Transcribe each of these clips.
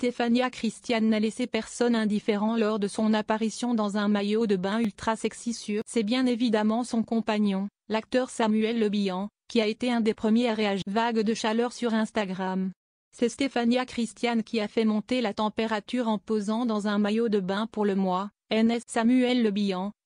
Stefania Christiane n'a laissé personne indifférent lors de son apparition dans un maillot de bain ultra sexy sur. C'est bien évidemment son compagnon, l'acteur Samuel Le qui a été un des premiers à réagir. Vague de chaleur sur Instagram. C'est Stefania Christian qui a fait monter la température en posant dans un maillot de bain pour le mois. NS Samuel Le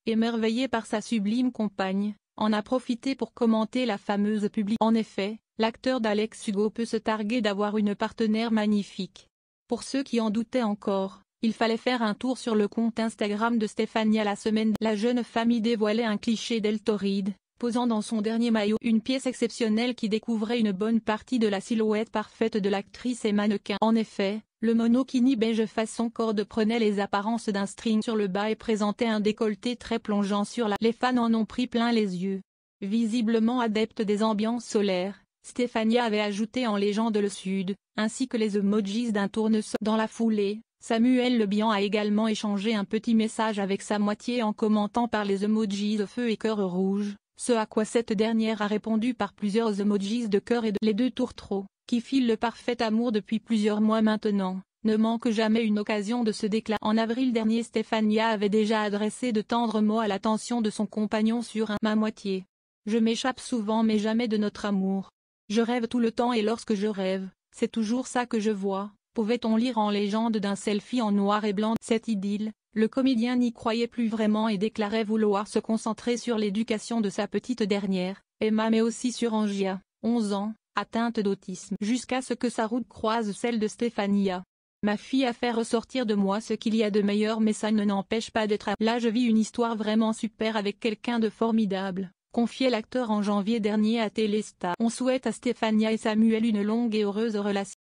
émerveillé par sa sublime compagne, en a profité pour commenter la fameuse publique. En effet, l'acteur d'Alex Hugo peut se targuer d'avoir une partenaire magnifique. Pour ceux qui en doutaient encore, il fallait faire un tour sur le compte Instagram de Stéphania la semaine. La jeune femme dévoilait un cliché d'Eltoride, posant dans son dernier maillot une pièce exceptionnelle qui découvrait une bonne partie de la silhouette parfaite de l'actrice et mannequin. En effet, le monokini beige façon corde prenait les apparences d'un string sur le bas et présentait un décolleté très plongeant sur la... Les fans en ont pris plein les yeux. Visiblement adeptes des ambiances solaires, Stéphania avait ajouté en légende le Sud, ainsi que les emojis d'un tournesol. Dans la foulée, Samuel Le a également échangé un petit message avec sa moitié en commentant par les emojis de feu et cœur rouge, ce à quoi cette dernière a répondu par plusieurs emojis de cœur et de les deux trop, qui filent le parfait amour depuis plusieurs mois maintenant ne manque jamais une occasion de se déclarer. En avril dernier Stéphania avait déjà adressé de tendres mots à l'attention de son compagnon sur un « ma moitié ». Je m'échappe souvent mais jamais de notre amour, je rêve tout le temps et lorsque je rêve, c'est toujours ça que je vois, pouvait-on lire en légende d'un selfie en noir et blanc cette idylle, le comédien n'y croyait plus vraiment et déclarait vouloir se concentrer sur l'éducation de sa petite dernière, Emma mais aussi sur Angia, 11 ans, atteinte d'autisme jusqu'à ce que sa route croise celle de Stéphania. Ma fille a fait ressortir de moi ce qu'il y a de meilleur mais ça ne n'empêche pas d'être à... Là je vis une histoire vraiment super avec quelqu'un de formidable confiait l'acteur en janvier dernier à Télesta. On souhaite à Stéphania et Samuel une longue et heureuse relation.